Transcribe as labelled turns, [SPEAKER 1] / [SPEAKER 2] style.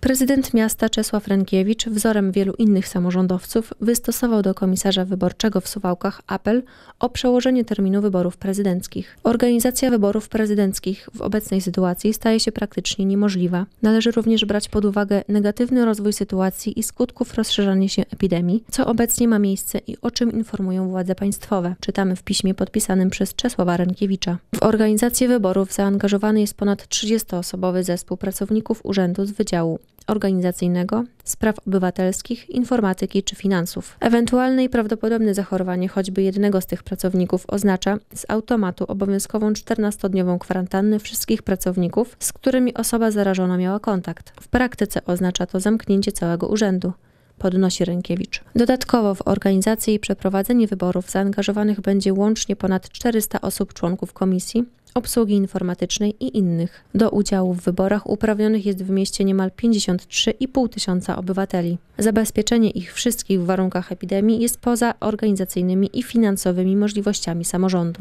[SPEAKER 1] Prezydent miasta Czesław Rękiewicz, wzorem wielu innych samorządowców, wystosował do komisarza wyborczego w Suwałkach apel o przełożenie terminu wyborów prezydenckich. Organizacja wyborów prezydenckich w obecnej sytuacji staje się praktycznie niemożliwa. Należy również brać pod uwagę negatywny rozwój sytuacji i skutków rozszerzania się epidemii, co obecnie ma miejsce i o czym informują władze państwowe. Czytamy w piśmie podpisanym przez Czesława Rękiewicza. W organizację wyborów zaangażowany jest ponad 30-osobowy zespół pracowników urzędu z Wydziału organizacyjnego, spraw obywatelskich, informatyki czy finansów. Ewentualne i prawdopodobne zachorowanie choćby jednego z tych pracowników oznacza z automatu obowiązkową 14-dniową kwarantannę wszystkich pracowników, z którymi osoba zarażona miała kontakt. W praktyce oznacza to zamknięcie całego urzędu podnosi Rękiewicz. Dodatkowo w organizacji i przeprowadzenie wyborów zaangażowanych będzie łącznie ponad 400 osób członków komisji, obsługi informatycznej i innych. Do udziału w wyborach uprawnionych jest w mieście niemal 53,5 tysiąca obywateli. Zabezpieczenie ich wszystkich w warunkach epidemii jest poza organizacyjnymi i finansowymi możliwościami samorządu.